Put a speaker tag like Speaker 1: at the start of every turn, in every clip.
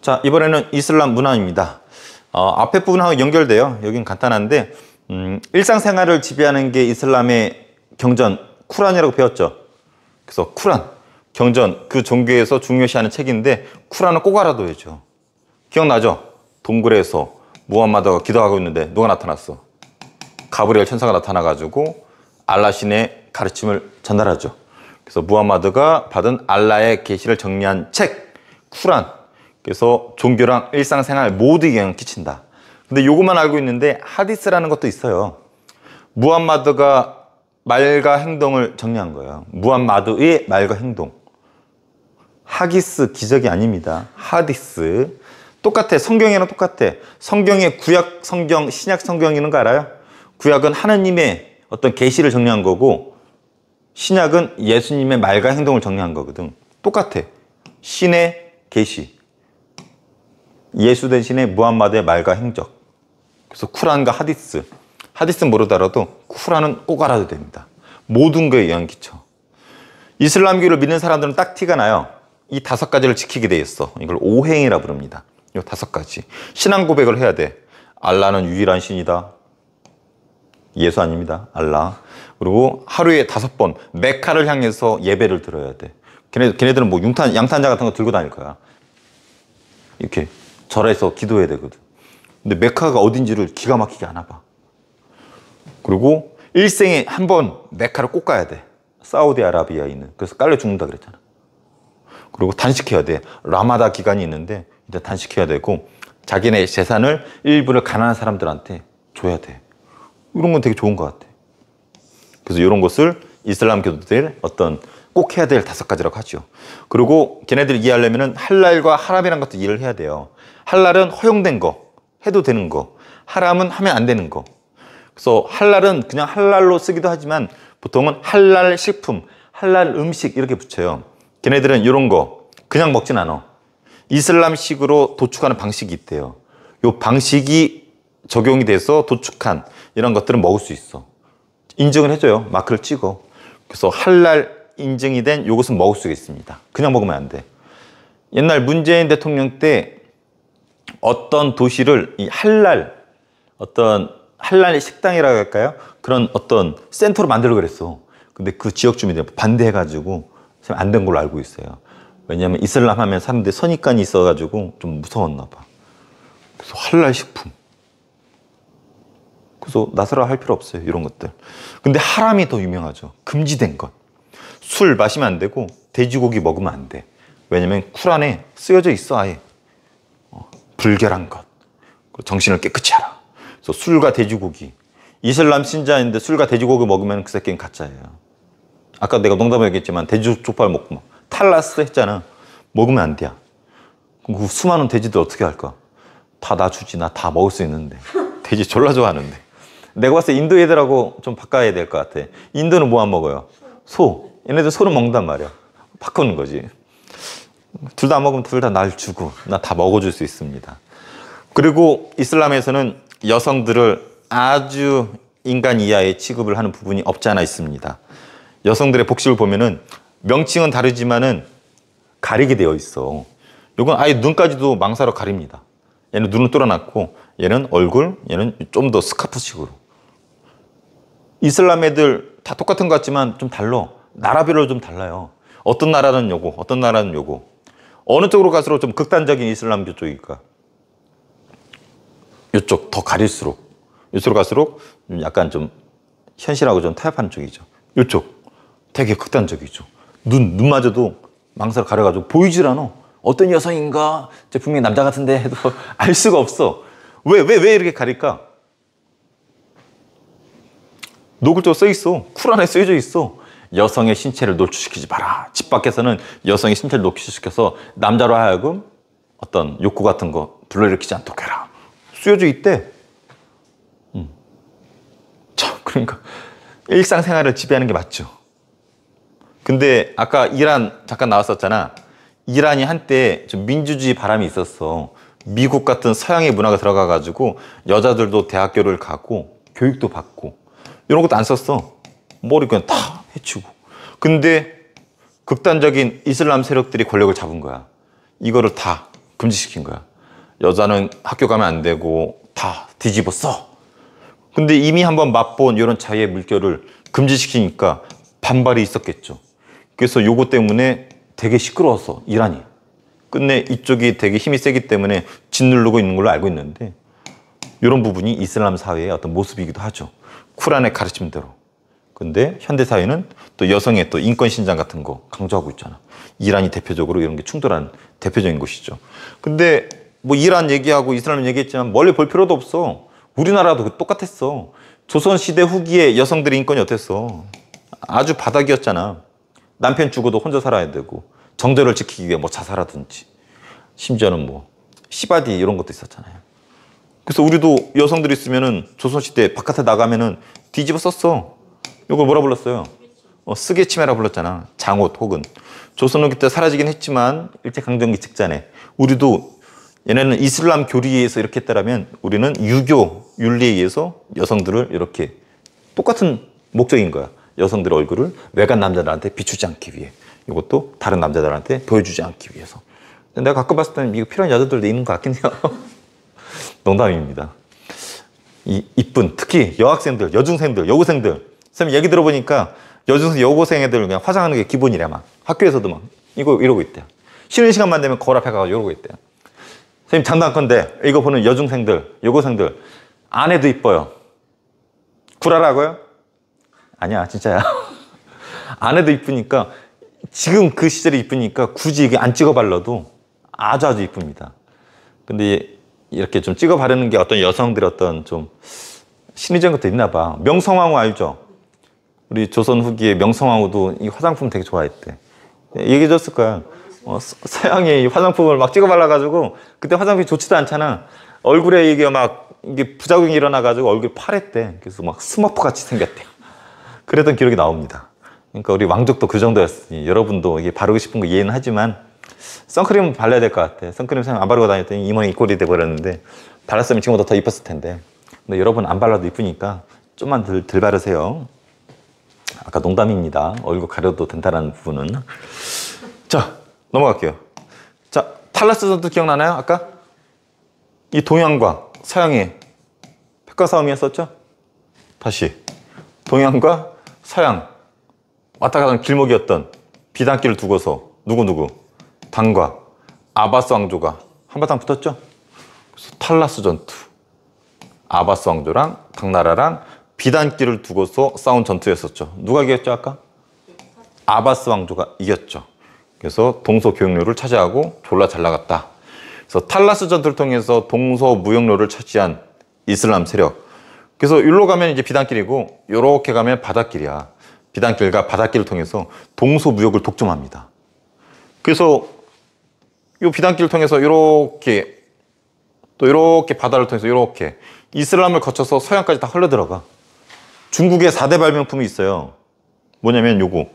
Speaker 1: 자 이번에는 이슬람 문화입니다 어, 앞에 부분하고 연결돼요 여긴 간단한데 음, 일상생활을 지배하는 게 이슬람의 경전 쿠란이라고 배웠죠 그래서 쿠란 경전 그 종교에서 중요시하는 책인데 쿠란은 꼭 알아둬야죠 기억나죠? 동굴에서 무함마드가 기도하고 있는데 누가 나타났어? 가브리엘 천사가 나타나가지고 알라 신의 가르침을 전달하죠 그래서 무함마드가 받은 알라의 계시를 정리한 책 쿠란 그래서 종교랑 일상생활 모두 영향을 끼친다. 근데 요것만 알고 있는데 하디스라는 것도 있어요. 무함마드가 말과 행동을 정리한 거예요. 무함마드의 말과 행동. 하기스 기적이 아닙니다. 하디스. 똑같아. 성경이랑 똑같아. 성경의 구약 성경, 신약 성경이는 거 알아요? 구약은 하나님의 어떤 계시를 정리한 거고 신약은 예수님의 말과 행동을 정리한 거거든. 똑같아. 신의 계시. 예수 대신에 무함마드의 말과 행적. 그래서 쿠란과 하디스. 하디스는 모르더라도 쿠란은 꼭 알아도 됩니다. 모든 거에 연기쳐. 이슬람교를 믿는 사람들은 딱 티가 나요. 이 다섯 가지를 지키게 돼 있어. 이걸 오행이라 부릅니다. 이 다섯 가지. 신앙 고백을 해야 돼. 알라는 유일한 신이다. 예수 아닙니다. 알라. 그리고 하루에 다섯 번 메카를 향해서 예배를 들어야 돼. 걔네, 걔네들은 뭐 융탄, 양탄자 같은 거 들고 다닐 거야. 이렇게 절에서 기도해야 되거든. 근데 메카가 어딘지를 기가 막히게 아나 봐. 그리고 일생에 한 번 메카를 꼭 가야 돼. 사우디아라비아 있는. 그래서 깔려 죽는다 그랬잖아. 그리고 단식해야 돼. 라마다 기간이 있는데 일단 단식해야 되고 자기네 재산을 일부를 가난한 사람들한테 줘야 돼. 이런 건 되게 좋은 것 같아. 그래서 이런 것을 이슬람교도들 어떤 꼭 해야 될 다섯 가지라고 하죠. 그리고 걔네들 이해하려면 할랄과 하람이란 것도 이해를 해야 돼요. 할랄은 허용된 거, 해도 되는 거, 하람은 하면 안 되는 거. 그래서 할랄은 그냥 할랄로 쓰기도 하지만 보통은 할랄 식품, 할랄 음식 이렇게 붙여요. 걔네들은 이런 거 그냥 먹진 않아. 이슬람식으로 도축하는 방식이 있대요. 요 방식이 적용이 돼서 도축한 이런 것들은 먹을 수 있어. 인증을 해줘요. 마크를 찍어. 그래서 할랄 인증이 된요것은 먹을 수가 있습니다. 그냥 먹으면 안 돼. 옛날 문재인 대통령 때 어떤 도시를 이 한랄 어떤 한랄 식당이라고 할까요? 그런 어떤 센터로 만들려고 그랬어. 근데 그 지역 주민들이 반대해가지고 안 된 걸로 알고 있어요. 왜냐하면 이슬람 하면 사람들이 선입관이 있어가지고 좀 무서웠나 봐. 그래서 한랄 식품. 그래서 나서라 할 필요 없어요. 이런 것들. 근데 하람이 더 유명하죠. 금지된 것. 술 마시면 안 되고 돼지고기 먹으면 안 돼. 왜냐면 쿨안에 쓰여져 있어 아예. 어, 불결한 것. 정신을 깨끗이 하라. 그래서 술과 돼지고기. 이슬람 신자인데 술과 돼지고기 먹으면 그 새끼는 가짜예요. 아까 내가 농담을 얘기했지만 돼지 족발 먹고 막 탈라스 했잖아. 먹으면 안 돼. 그 수많은 돼지들 어떻게 할까? 다 나 주지. 나 다 먹을 수 있는데. 돼지 졸라 좋아하는데. 내가 봤을 때 인도 애들하고 좀 바꿔야 될 것 같아. 인도는 뭐 안 먹어요? 소. 얘네들 소를 먹는단 말이야. 바꾸는 거지. 둘 다 먹으면 둘 다 날 주고 나 다 먹어줄 수 있습니다. 그리고 이슬람에서는 여성들을 아주 인간 이하의 취급을 하는 부분이 없지 않아 있습니다. 여성들의 복식을 보면은 명칭은 다르지만은 가리게 되어 있어. 이건 아예 눈까지도 망사로 가립니다. 얘는 눈을 뚫어놨고 얘는 얼굴, 얘는 좀 더 스카프식으로. 이슬람 애들 다 똑같은 것 같지만 좀 달라. 나라별로 좀 달라요. 어떤 나라는 요거, 어떤 나라는 요거. 어느 쪽으로 갈수록 좀 극단적인 이슬람교 쪽일까? 이쪽 더 가릴수록 이쪽으로 갈수록 약간 좀 현실하고 좀타협한 쪽이죠. 이쪽 되게 극단적이죠. 눈 눈마저도 망사를 가려가지고 보이질 않아. 어떤 여성인가 제 분명히 남자 같은데 해도 알 수가 없어. 왜 왜, 왜 이렇게 가릴까? 노골적으로 써 있어. 쿨 안에 쓰여져 있어. 여성의 신체를 노출시키지 마라. 집 밖에서는 여성의 신체를 노출시켜서 남자로 하여금 어떤 욕구 같은 거 불러일으키지 않도록 해라. 수요주 이때. 음. 참, 그러니까 일상생활을 지배하는 게 맞죠. 근데 아까 이란 잠깐 나왔었잖아. 이란이 한때 좀 민주주의 바람이 있었어. 미국 같은 서양의 문화가 들어가 가지고 여자들도 대학교를 가고 교육도 받고 이런 것도 안 썼어. 머리 그냥 탁 해치고. 근데 극단적인 이슬람 세력들이 권력을 잡은 거야. 이거를 다 금지시킨 거야. 여자는 학교 가면 안 되고 다 뒤집어 써. 근데 이미 한번 맛본 이런 자유의 물결을 금지시키니까 반발이 있었겠죠. 그래서 요거 때문에 되게 시끄러웠어, 이란이. 끝내 이쪽이 되게 힘이 세기 때문에 짓누르고 있는 걸로 알고 있는데 이런 부분이 이슬람 사회의 어떤 모습이기도 하죠. 쿠란의 가르침대로. 근데 현대 사회는 또 여성의 또 인권 신장 같은 거 강조하고 있잖아. 이란이 대표적으로 이런 게 충돌한 대표적인 곳이죠. 근데 뭐 이란 얘기하고 이스라엘 얘기했지만 멀리 볼 필요도 없어. 우리나라도 똑같았어. 조선 시대 후기에 여성들의 인권이 어땠어? 아주 바닥이었잖아. 남편 죽어도 혼자 살아야 되고 정절을 지키기 위해 뭐 자살하든지 심지어는 뭐 시바디 이런 것도 있었잖아요. 그래서 우리도 여성들이 있으면은 조선 시대 바깥에 나가면은 뒤집어 썼어. 이걸 뭐라 불렀어요? 어, 쓰개치매라 불렀잖아. 장옷 혹은. 조선후기 때 사라지긴 했지만 일제강점기 직전에 우리도 얘네는 이슬람 교리에 의해서 이렇게 했다면 우리는 유교 윤리에 의해서 여성들을 이렇게 똑같은 목적인 거야. 여성들의 얼굴을 외간 남자들한테 비추지 않기 위해. 이것도 다른 남자들한테 보여주지 않기 위해서. 내가 가끔 봤을 때는 이거 필요한 여자들도 있는 것 같긴 해요. 농담입니다. 이, 이쁜, 특히 여학생들, 여중생들, 여고생들, 선생님 얘기 들어보니까 여중생 여고생 애들 그냥 화장하는 게 기본이래 막 학교에서도 막 이거 이러고 있대요 쉬는 시간만 되면 거울 앞에 가서 이러고 있대요 선생님 장난컨대 이거 보는 여중생들 여고생들 아내도 이뻐요 구라라고요? 아니야 진짜야 아내도 이쁘니까 지금 그 시절이 이쁘니까 굳이 이게 안 찍어 발라도 아주 아주 이쁩니다 근데 이렇게 좀 찍어 바르는 게 어떤 여성들 의 어떤 좀 심리적인 것도 있나 봐 명성황후 알죠? 우리 조선 후기의명성왕후도이 화장품 되게 좋아했대. 얘기해줬을 거야. 어, 서양이 화장품을 막 찍어 발라가지고 그때 화장품이 좋지도 않잖아. 얼굴에 이게 막 이게 부작용이 일어나가지고 얼굴이 파랬대. 그래서 막 스머프 같이 생겼대 그랬던 기록이 나옵니다. 그러니까 우리 왕족도 그 정도였으니 여러분도 이게 바르고 싶은 거 이해는 하지만 선크림 발라야 될 것 같아. 선크림 안 바르고 다녔더니 이모이 꼴이 돼버렸는데 발랐으면 지금보다 더 이뻤을 텐데. 근데 여러분 안 발라도 이쁘니까 좀만 덜, 덜 바르세요. 아까 농담입니다. 얼굴 가려도 된다는 부분은. 자, 넘어갈게요. 자, 탈라스 전투 기억나나요? 아까? 이 동양과 서양의 백과싸움이었었죠? 다시. 동양과 서양 왔다 가는 길목이었던 비단길을 두고서 누구누구 당과 아바스 왕조가 한바탕 붙었죠? 그래서 탈라스 전투. 아바스 왕조랑 당나라랑 비단길을 두고서 싸운 전투였었죠. 누가 이겼죠 아까? 아바스 왕조가 이겼죠. 그래서 동서 교역로를 차지하고 졸라 잘 나갔다. 그래서 탈라스 전투를 통해서 동서 무역로를 차지한 이슬람 세력. 그래서 일로 가면 이제 비단길이고 요렇게 가면 바닷길이야. 비단길과 바닷길을 통해서 동서 무역을 독점합니다. 그래서 요 비단길을 통해서 이렇게 또 이렇게 바다를 통해서 이렇게 이슬람을 거쳐서 서양까지 다 흘러들어가. 중국의 4대 발명품이 있어요. 뭐냐면 요거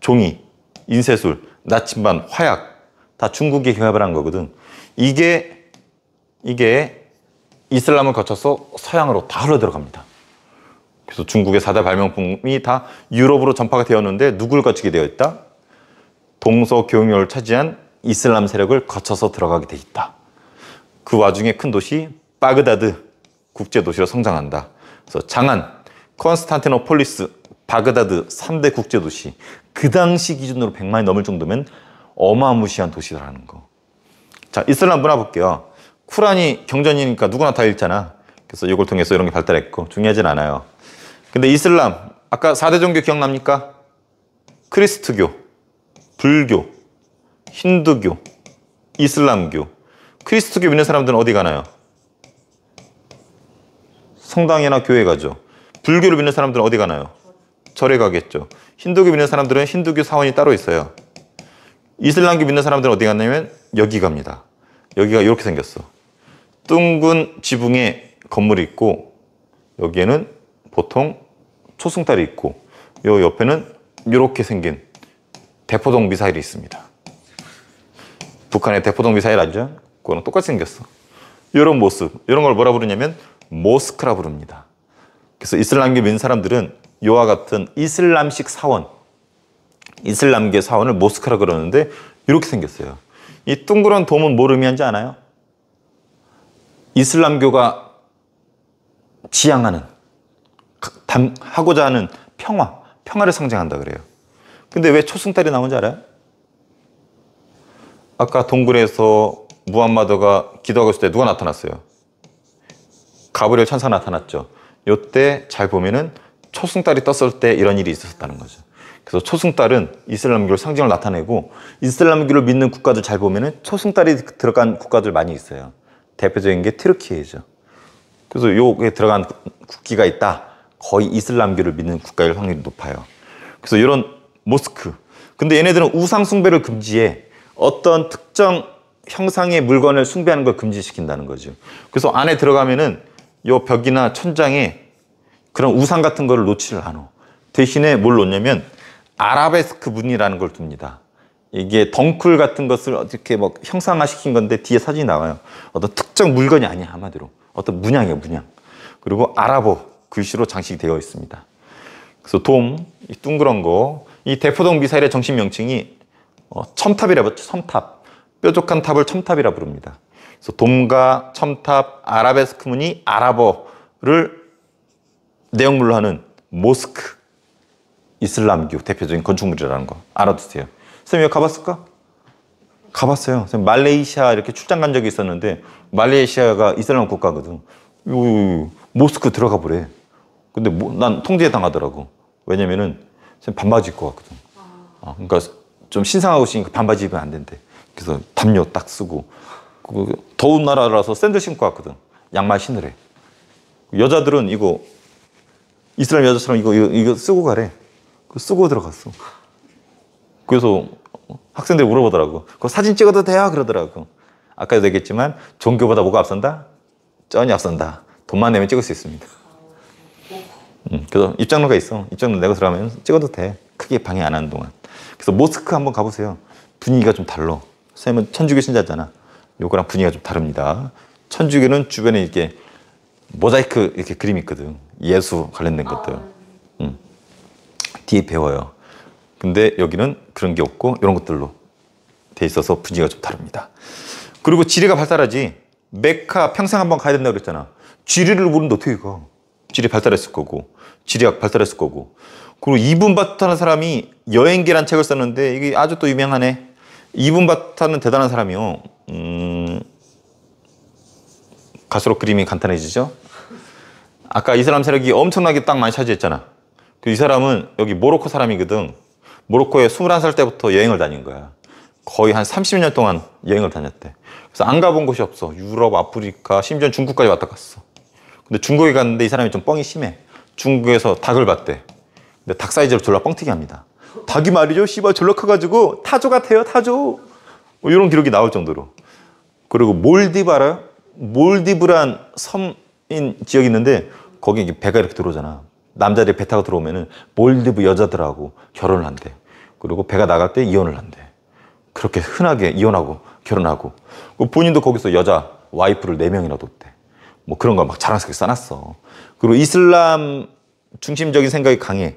Speaker 1: 종이, 인쇄술, 나침반, 화약 다 중국이 개발을 한 거거든. 이게 이게 이슬람을 거쳐서 서양으로 다 흘러 들어갑니다. 그래서 중국의 4대 발명품이 다 유럽으로 전파가 되었는데 누굴 거치게 되어 있다? 동서 교역을 차지한 이슬람 세력을 거쳐서 들어가게 돼 있다. 그 와중에 큰 도시 바그다드 국제도시로 성장한다. 그래서 장안, 콘스탄티노폴리스, 바그다드 3대 국제도시 그 당시 기준으로 100만이 넘을 정도면 어마무시한 도시라는 거. 자, 이슬람 문화 볼게요. 쿠란이 경전이니까 누구나 다 읽잖아. 그래서 이걸 통해서 이런 게 발달했고 중요하진 않아요. 근데 이슬람, 아까 4대 종교 기억납니까? 크리스트교, 불교, 힌두교, 이슬람교. 크리스트교 믿는 사람들은 어디 가나요? 성당이나 교회 가죠. 불교를 믿는 사람들은 어디 가나요? 절에 가겠죠. 힌두교 믿는 사람들은 힌두교 사원이 따로 있어요. 이슬람교 믿는 사람들은 어디 갔냐면 여기 갑니다. 여기가 이렇게 생겼어. 둥근 지붕에 건물이 있고 여기에는 보통 초승달이 있고 요 옆에는 이렇게 생긴 대포동 미사일이 있습니다. 북한의 대포동 미사일 알죠? 그거랑 똑같이 생겼어. 이런 모습, 이런 걸 뭐라 부르냐면 모스크라 부릅니다. 그래서 이슬람교 믿는 사람들은 이와 같은 이슬람식 사원, 이슬람계 사원을 모스크라 그러는데 이렇게 생겼어요. 이 둥그런 돔은 뭘 의미한지 아요 이슬람교가 지향하는, 하고자 하는 평화, 평화를 상징한다 그래요. 근데 왜 초승달이 나온지 알아요? 아까 동굴에서 무함마드가 기도하고 있을 때 누가 나타났어요? 가브리엘 천사 나타났죠. 요때 잘 보면은 초승달이 떴을 때 이런 일이 있었다는 거죠. 그래서 초승달은 이슬람교를 상징을 나타내고 이슬람교를 믿는 국가들 잘 보면은 초승달이 들어간 국가들 많이 있어요. 대표적인 게 트르키예죠. 그래서 요게 들어간 국기가 있다. 거의 이슬람교를 믿는 국가일 확률이 높아요. 그래서 이런 모스크. 근데 얘네들은 우상 숭배를 금지해. 어떤 특정 형상의 물건을 숭배하는 걸 금지시킨다는 거죠. 그래서 안에 들어가면은 요 벽이나 천장에 그런 우산 같은 거를 놓지를 않아. 대신에 뭘 놓냐면 아라베스크 문이라는걸 둡니다. 이게 덩쿨 같은 것을 어떻게 막 형상화 시킨 건데 뒤에 사진이 나와요. 어떤 특정 물건이 아니야, 한마디로. 어떤 문양이야, 문양. 그리고 아랍어 글씨로 장식되어 있습니다. 그래서 돔, 이 둥그런 거. 이 대포동 미사일의 정식 명칭이 어, 첨탑이라고, 첨탑. 뾰족한 탑을 첨탑이라 부릅니다. 그래서 돔과 첨탑, 아라베스크 무늬, 아랍어를 내용물로 하는 모스크, 이슬람교 대표적인 건축물이라는 거 알아두세요. 선생님 여 가봤을까? 가봤어요. 선생님 말레이시아 이렇게 출장 간 적이 있었는데 말레이시아가 이슬람 국가거든. 요, 모스크 들어가 보래. 근데 뭐, 난 통제 에 당하더라고. 왜냐면은 선생님 반바지 입고 왔거든. 아, 그러니까 좀 신상하고 있으니까 반바지 입으면 안 된대. 그래서 담요 딱 쓰고 그 더운 나라라서 샌들 신고 왔거든. 양말 신으래. 여자들은 이거 이스라엘 여자처럼 이거, 이거, 이거 쓰고 가래. 그 쓰고 들어갔어. 그래서 학생들이 물어보더라고. 그 사진 찍어도 돼요? 그러더라고. 아까도 얘기했지만 종교보다 뭐가 앞선다? 전혀 앞선다. 돈만 내면 찍을 수 있습니다. 음, 그래서 입장료가 있어. 입장료 내고 들어가면 찍어도 돼. 크게 방해 안 하는 동안. 그래서 모스크 한번 가보세요. 분위기가 좀 달라. 쌤은 천주교 신자잖아. 요거랑 분위기가 좀 다릅니다. 천주교는 주변에 이렇게 모자이크 이렇게 그림이 있거든. 예수 관련된 것들. 아. 음. 뒤에 배워요. 근데 여기는 그런 게 없고 이런 것들로 돼 있어서 분위기가 좀 다릅니다. 그리고 지리가 발달하지. 메카 평생 한 번 가야 된다고 그랬잖아. 지리를 모르는데 어떻게 가? 지리 발달했을 거고, 지리학 발달했을 거고. 그리고 이분바타는 사람이 여행기란 책을 썼는데 이게 아주 또 유명하네. 이분바타는 대단한 사람이요. 음, 갈수록 그림이 간단해지죠. 아까 이사람 세력이 엄청나게 땅 많이 차지했잖아. 그이 사람은 여기 모로코 사람이거든. 모로코에 21살 때부터 여행을 다닌 거야. 거의 한 30년 동안 여행을 다녔대. 그래서 안 가본 곳이 없어. 유럽, 아프리카, 심지어 중국까지 왔다 갔어. 근데 중국에 갔는데 이 사람이 좀 뻥이 심해. 중국에서 닭을 봤대. 근데 닭사이즈로 졸라 뻥튀기 합니다. 닭이 말이죠. 씨발 졸라 커가지고 타조 같아요, 타조. 뭐 이런 기록이 나올 정도로. 그리고 몰디브 알아요? 몰디브란 섬인 지역이 있는데 거기 배가 이렇게 들어오잖아. 남자들이 배 타고 들어오면은 몰디브 여자들하고 결혼을 한대. 그리고 배가 나갈 때 이혼을 한대. 그렇게 흔하게 이혼하고 결혼하고. 그 본인도 거기서 여자 와이프를 4명이나 뒀대. 뭐 그런 걸막 자랑스럽게 써놨어. 그리고 이슬람 중심적인 생각이 강해.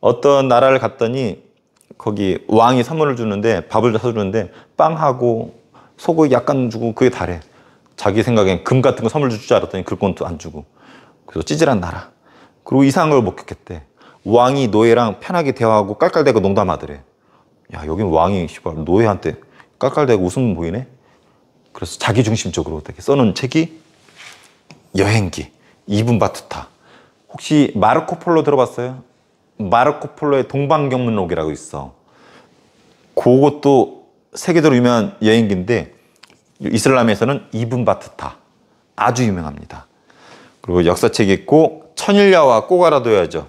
Speaker 1: 어떤 나라를 갔더니 거기 왕이 선물을 주는데 밥을 사주는데 빵하고 소고기 약간 주고 그게 다래. 자기 생각엔 금 같은 거 선물 줄 줄 알았더니 그건 또 안 주고. 그래서 찌질한 나라. 그리고 이상한 걸 목격했대. 왕이 노예랑 편하게 대화하고 깔깔대고 농담하더래. 야, 여긴 왕이 씨발 노예한테 깔깔대고 웃음 은 보이네. 그래서 자기 중심적으로 어떻게 써놓은 책이 여행기 이분 바투타. 혹시 마르코 폴로 들어봤어요? 마르코 폴로의 동방경문록이라고 있어. 그것도 세계적으로 유명한 여행기인데 이슬람에서는 이븐 바투타 아주 유명합니다. 그리고 역사책 있고 천일야와 꼭 알아둬야죠.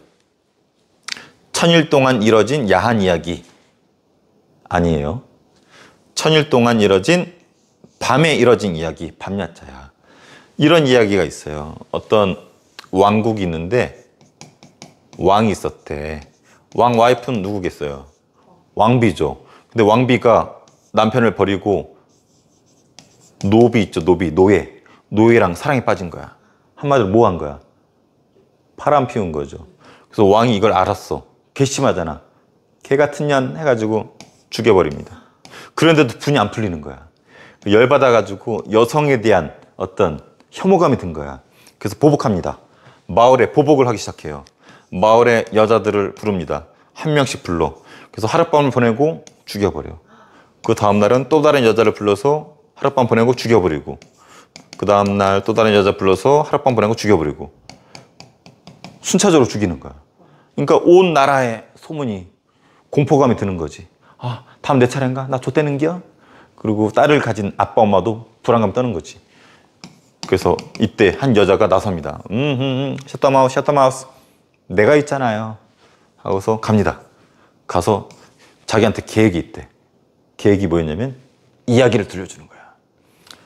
Speaker 1: 천일 동안 이뤄진 야한 이야기 아니에요. 천일 동안 이뤄진 밤에 이뤄진 이야기 밤야자야 이런 이야기가 있어요. 어떤 왕국이 있는데 왕이 있었대. 왕 와이프는 누구겠어요? 왕비죠. 근데 왕비가 남편을 버리고 노비 있죠, 노비, 노예. 노예랑 사랑에 빠진 거야. 한마디로 뭐 한 거야? 파람 피운 거죠. 그래서 왕이 이걸 알았어. 괘씸하잖아. 개 같은 년 해가지고 죽여버립니다. 그런데도 분이 안 풀리는 거야. 열받아가지고 여성에 대한 어떤 혐오감이 든 거야. 그래서 보복합니다. 마을에 보복을 하기 시작해요. 마을의 여자들을 부릅니다. 한 명씩 불러. 그래서 하룻밤을 보내고 죽여버려. 그 다음날은 또 다른 여자를 불러서 하룻밤 보내고 죽여버리고. 그 다음날 또 다른 여자 불러서 하룻밤 보내고 죽여버리고. 순차적으로 죽이는 거야. 그러니까 온 나라에 소문이 공포감이 드는 거지. 아, 다음 내 차례인가? 나 좆되는 기야? 그리고 딸을 가진 아빠 엄마도 불안감 떠는 거지. 그래서 이때 한 여자가 나섭니다. 음, 음, 음, 셔다마우스 음, 셔터마우스. 내가 있잖아요. 하고서 갑니다. 가서 자기한테 계획이 있대. 계획이 뭐였냐면 이야기를 들려주는 거야.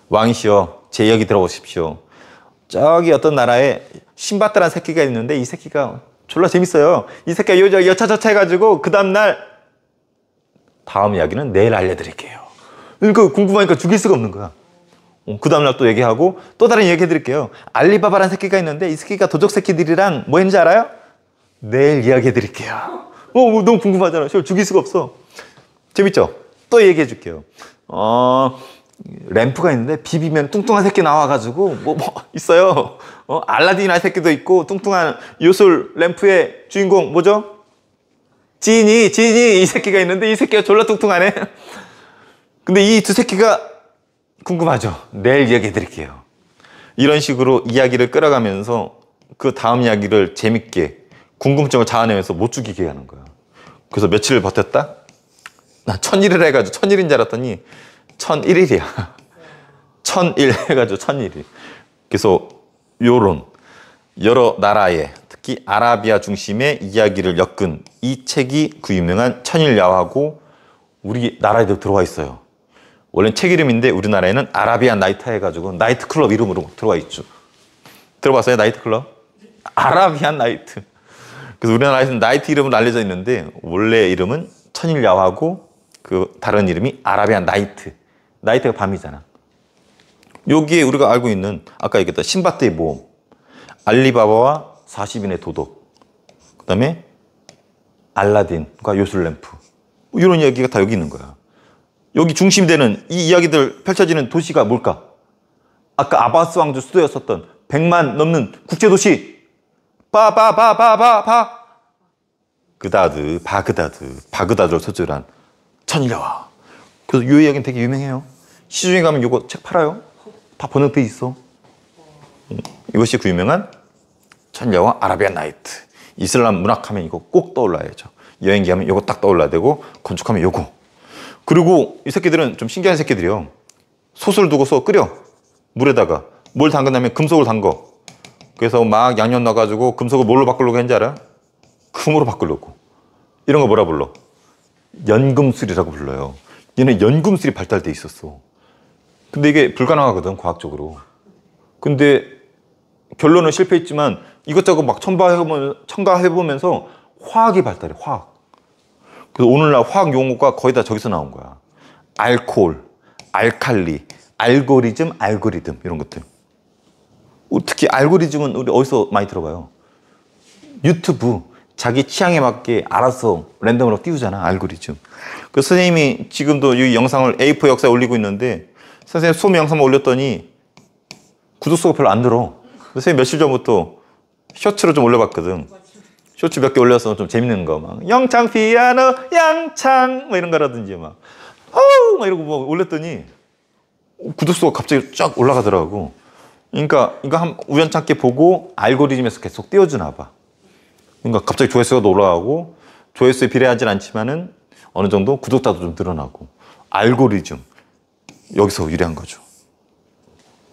Speaker 1: 왕이시여, 제 이야기 들어보십시오. 저기 어떤 나라에 신밧드라는 새끼가 있는데 이 새끼가 졸라 재밌어요. 이 새끼가 여차저차 해가지고 그 다음날 다음 이야기는 내일 알려드릴게요. 그러니까 궁금하니까 죽일 수가 없는 거야. 어, 그 다음날 또 얘기하고 또 다른 얘기 해드릴게요. 알리바바라는 새끼가 있는데 이 새끼가 도적 새끼들이랑 뭐 했는지 알아요? 내일 이야기해 드릴게요. 어, 뭐 너무 궁금하잖아. 요 죽일 수가 없어. 재밌죠? 또 얘기해 줄게요. 어, 램프가 있는데 비비면 뚱뚱한 새끼 나와가지고 뭐, 뭐 있어요. 어, 알라딘 할 새끼도 있고 뚱뚱한 요술 램프의 주인공 뭐죠? 지니, 지니 이 새끼가 있는데 이 새끼가 졸라 뚱뚱하네. 근데 이 두 새끼가 궁금하죠. 내일 이야기해 드릴게요. 이런 식으로 이야기를 끌어가면서 그 다음 이야기를 재밌게 궁금증을 자아내면서 못 죽이게 하는 거야. 그래서 며칠을 버텼다? 나 천일을 해가지고 천일인 줄 알았더니 천일일이야. 천일 해가지고 천일일. 그래서 요런 여러 나라에 특히 아라비아 중심의 이야기를 엮은 이 책이 그 유명한 천일야화고 우리 나라에도 들어와 있어요. 원래는 책 이름인데 우리나라에는 아라비안 나이트 해가지고 나이트클럽 이름으로 들어와 있죠. 들어봤어요? 나이트클럽? 아라비안 나이트. 그래서 우리나라에서는 나이트 이름으로 알려져 있는데 원래 이름은 천일야화고 그 다른 이름이 아라비안 나이트. 나이트가 밤이잖아. 여기에 우리가 알고 있는 아까 얘기했던 신밧드의 모험, 알리바바와 40인의 도덕, 그 다음에 알라딘과 요술램프 뭐 이런 이야기가 다 여기 있는 거야. 여기 중심이 되는 이 이야기들 펼쳐지는 도시가 뭘까? 아까 아바스 왕조 수도였었던 100만 넘는 국제도시 바바바바바바 그다드 바그다드 바그다드로 서술한 천일야와 그래서 이 이야기는 되게 유명해요 시중에 가면 요거책 팔아요 다 번역돼 있어 이것이 그 유명한 천일야와 아라비안 나이트 이슬람 문학하면 이거 꼭 떠올라야죠 여행기 하면 요거딱 떠올라야 되고 건축하면 요거 그리고 이 새끼들은 좀 신기한 새끼들이요 소설 두고서 끓여 물에다가 뭘 담근 다면 금속을 담궈 그래서 막 양념 넣어가지고 금속을 뭘로 바꾸려고 했는지 알아? 금으로 바꾸려고. 이런 거 뭐라 불러? 연금술이라고 불러요. 얘는 연금술이 발달돼 있었어. 근데 이게 불가능하거든, 과학적으로. 근데 결론은 실패했지만 이것저것 막 첨가해보면, 첨가해보면서 화학이 발달해, 화학. 그래서 오늘날 화학 용어가 거의 다 저기서 나온 거야. 알코올, 알칼리, 알고리즘, 알고리듬 이런 것들. 특히 알고리즘은 우리 어디서 많이 들어봐요? 유튜브. 자기 취향에 맞게 알아서 랜덤으로 띄우잖아, 알고리즘. 그 선생님이 지금도 이 영상을 A4 역사에 올리고 있는데, 선생님 수업 영상만 올렸더니 구독수가 별로 안 들어. 선생님 며칠 전부터 셔츠로 좀 올려봤거든. 쇼츠 몇 개 올려서 좀 재밌는 거, 막, 영창 피아노, 양창, 뭐 이런 거라든지, 막, 어우, 막 이러고 막 뭐 올렸더니, 구독수가 갑자기 쫙 올라가더라고. 그러니까 이거 한 우연찮게 보고 알고리즘에서 계속 띄워주나 봐. 그러니까 갑자기 조회수가 올라가고 조회수에 비례하진 않지만은 어느 정도 구독자도 좀 늘어나고 알고리즘 여기서 유리한 거죠.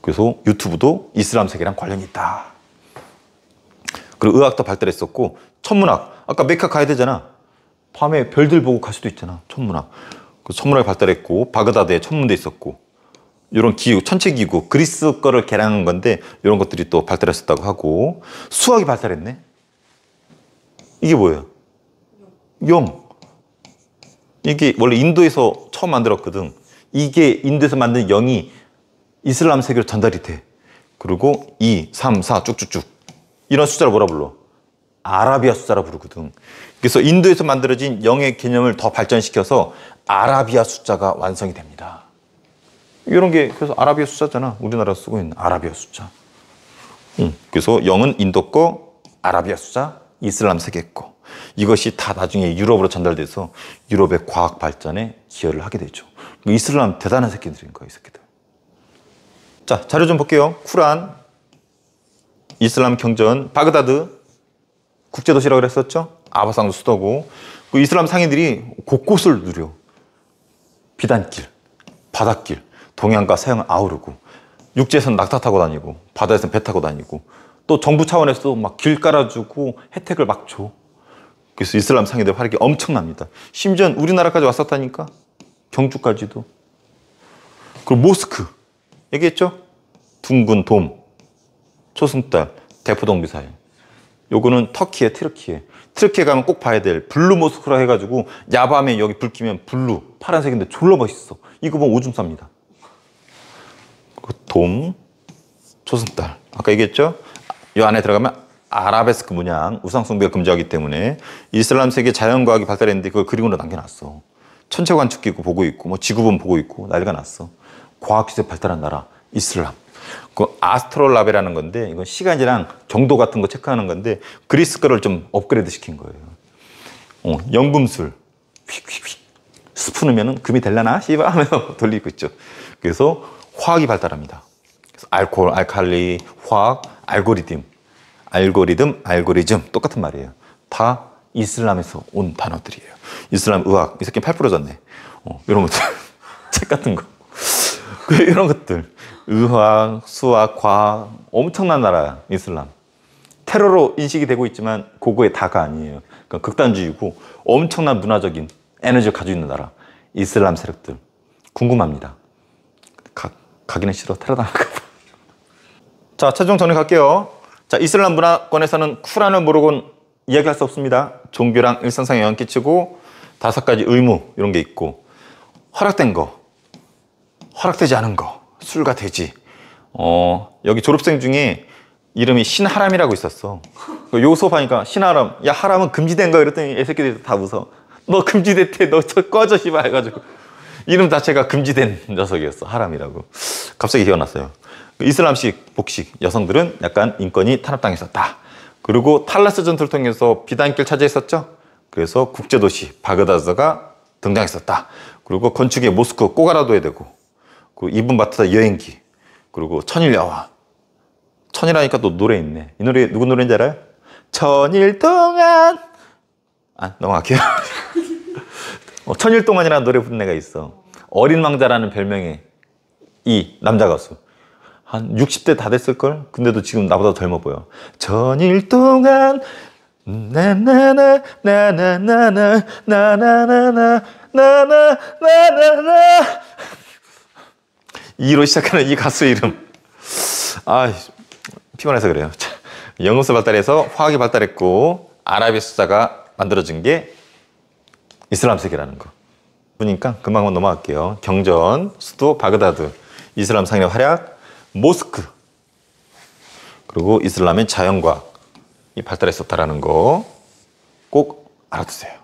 Speaker 1: 그래서 유튜브도 이슬람 세계랑 관련이 있다. 그리고 의학도 발달했었고 천문학 아까 메카 가야 되잖아. 밤에 별들 보고 갈 수도 있잖아. 천문학. 그천문학 발달했고 바그다드에 천문대 있었고 이런 기후 천체 기구, 그리스 거를 개량한 건데 이런 것들이 또 발달했었다고 하고 수학이 발달했네. 이게 뭐예요? 용. 이게 원래 인도에서 처음 만들었거든. 이게 인도에서 만든 영이 이슬람 세계로 전달이 돼. 그리고 2, 3, 4 쭉쭉쭉 이런 숫자를 뭐라 불러? 아라비아 숫자라 부르거든. 그래서 인도에서 만들어진 영의 개념을 더 발전시켜서 아라비아 숫자가 완성이 됩니다. 이런 게 그래서 아라비아 숫자잖아. 우리나라 쓰고 있는 아라비아 숫자. 응. 그래서 0은 인도 거, 아라비아 숫자, 이슬람 세계 거. 이것이 다 나중에 유럽으로 전달돼서 유럽의 과학 발전에 기여를 하게 되죠. 뭐 이슬람 대단한 새끼들인 거야이 새끼들. 자, 자료 좀 볼게요. 쿠란, 이슬람 경전, 바그다드, 국제도시라고 그랬었죠? 아바상도 수도고. 그 이슬람 상인들이 곳곳을 누려. 비단길, 바닷길, 동양과 서양을 아우르고 육지에서는 낙타 타고 다니고 바다에서는 배 타고 다니고 또 정부 차원에서도 막 길 깔아주고 혜택을 막 줘. 그래서 이슬람 상인들 활약이 엄청납니다. 심지어 우리나라까지 왔었다니까 경주까지도. 그리고 모스크 얘기했죠? 둥근 돔, 초승달, 대포동 미사일. 요거는 터키에 트르키에. 트르키에 가면 꼭 봐야 될 블루 모스크라 해가지고 야밤에 여기 불 끼면 블루 파란색인데 졸라 멋있어. 이거 보면 오줌 쌉니다. 그 동 초승달. 아까 얘기했죠? 이 안에 들어가면 아라베스크 문양, 우상숭배가 금지하기 때문에 이슬람 세계 자연과학이 발달했는데 그걸 그림으로 남겨놨어. 천체 관측기 고 보고 있고 뭐 지구본 보고 있고 난리가 났어. 과학 기술 발달한 나라 이슬람. 그 아스트롤라베라는 건데 이건 시간이랑 정도 같은 거 체크하는 건데 그리스 거를 좀 업그레이드 시킨 거예요. 어, 연금술 휙휙휙 스푼 으면 금이 될라나 씨바 하면서 돌리고 있죠. 그래서 화학이 발달합니다. 그래서 알코올, 알칼리, 화학, 알고리즘, 알고리즘, 알고리즘 똑같은 말이에요. 다 이슬람에서 온 단어들이에요. 이슬람 의학, 이 새끼 8% 졌네. 어, 이런 것들. 책 같은 거. 그 이런 것들. 의학, 수학, 과학. 엄청난 나라야, 이슬람. 테러로 인식이 되고 있지만 그거의 다가 아니에요. 그러니까 극단주의고 엄청난 문화적인 에너지를 가지고 있는 나라. 이슬람 세력들. 궁금합니다. 가기는 싫어 테러당할까 자 최종 전에 갈게요 자 이슬람 문화권에서는 쿠란을 모르곤 이야기할 수 없습니다 종교랑 일상상에 영향 끼치고 다섯 가지 의무 이런 게 있고 허락된 거 허락되지 않은 거 술과 돼지 어 여기 졸업생 중에 이름이 신하람이라고 있었어 요소하니까 신하람 야 하람은 금지된 거 이랬더니 애새끼들이 다 웃어 너 금지됐대 너 저 꺼져 씨발 해가지고 이름 자체가 금지된 녀석이었어. 하람이라고. 갑자기 기억났어요. 그 이슬람식 복식 여성들은 약간 인권이 탄압당했었다. 그리고 탈라스 전투를 통해서 비단길 차지했었죠. 그래서 국제도시 바그다드가 등장했었다. 그리고 건축의 모스크 꼬가라도에 되고, 그 이분 바트다 여행기, 그리고 천일야화. 천일하니까또 노래 있네. 이 노래 누구 노래인지 알아요? 천일 동안! 아, 넘어갈게요. 어, 천일 동안이라는 노래 부른 애가 있어. 어린 왕자라는 별명의 이 남자 가수. 한 60대 다 됐을걸? 근데도 지금 나보다 젊어 보여. 천일 동안, 나나나, 나나나나, 나나나나, 나나나나나. 이로 시작하는 이 가수 이름. 아, 피곤해서 그래요. 영음소 발달해서 화학이 발달했고, 아랍의 숫자가 만들어진 게 이슬람 세계라는 거. 보니까 금방 만 넘어갈게요. 경전, 수도, 바그다드, 이슬람 상의 활약, 모스크, 그리고 이슬람의 자연과학, 이 발달했었다라는 거 꼭 알아두세요.